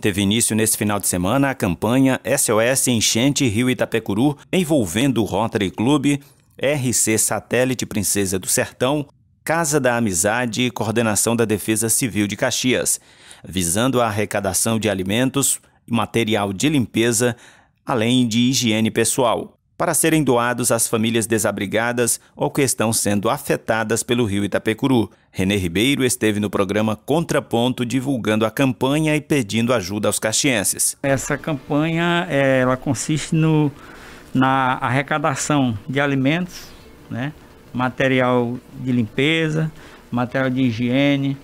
Teve início nesse final de semana a campanha SOS Enchente Rio Itapecuru, envolvendo o Rotary Club, RC Satélite Princesa do Sertão, Casa da Amizade e Coordenação da Defesa Civil de Caxias, visando a arrecadação de alimentos, e material de limpeza, além de higiene pessoal para serem doados às famílias desabrigadas ou que estão sendo afetadas pelo rio Itapecuru. René Ribeiro esteve no programa Contraponto divulgando a campanha e pedindo ajuda aos caxienses. Essa campanha eh, ela consiste no, na arrecadação de alimentos, né? material de limpeza, material de higiene,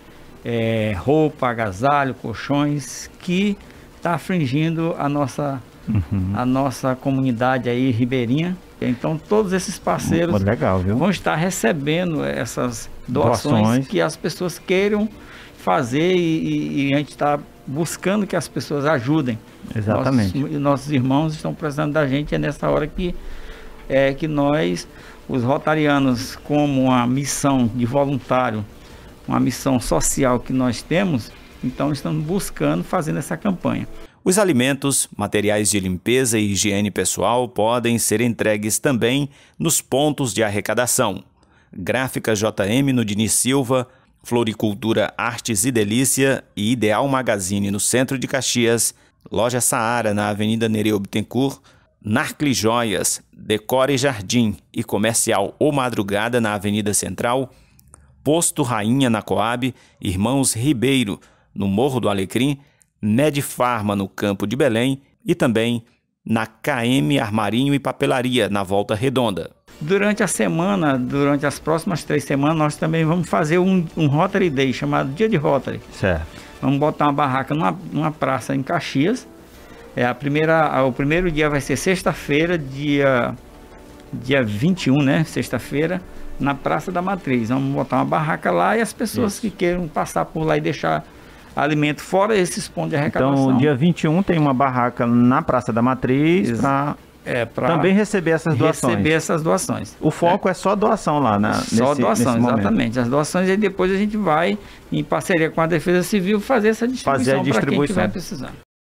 é, roupa, agasalho, colchões, que está afligindo a nossa uhum. a nossa comunidade aí ribeirinha. Então todos esses parceiros legal, vão estar recebendo essas doações, doações, que as pessoas queiram fazer e, e a gente está buscando que as pessoas ajudem. Exatamente. Nossos, nossos irmãos estão precisando da gente é nessa hora que é que nós, os rotarianos, como a missão de voluntário, uma missão social que nós temos, então estamos buscando fazendo essa campanha. Os alimentos, materiais de limpeza e higiene pessoal podem ser entregues também nos pontos de arrecadação. Gráfica JM no Dini Silva, Floricultura Artes e Delícia e Ideal Magazine no centro de Caxias, Loja Saara na Avenida Nereu Bittencourt, Narcle Joias, Decore Jardim e Comercial ou Madrugada na Avenida Central, Posto Rainha na Coab, Irmãos Ribeiro no Morro do Alecrim, Medfarma, no Campo de Belém, e também na KM Armarinho e Papelaria, na Volta Redonda. Durante a semana, durante as próximas três semanas, nós também vamos fazer um, um Rotary Day, chamado Dia de Rotary. Certo. Vamos botar uma barraca numa, numa praça em Caxias. É a primeira, o primeiro dia vai ser sexta-feira, dia, dia 21, né? Sexta-feira, na Praça da Matriz. Vamos botar uma barraca lá e as pessoas Isso. que queiram passar por lá e deixar alimento, fora esses pontos de então, arrecadação. Então, dia 21 tem uma barraca na Praça da Matriz para é, também receber essas doações. Receber essas doações. O foco é, é só doação lá, né? Só nesse, doação, nesse exatamente. As doações e depois a gente vai, em parceria com a Defesa Civil, fazer essa distribuição fazer a distribuição. para quem tiver precisando.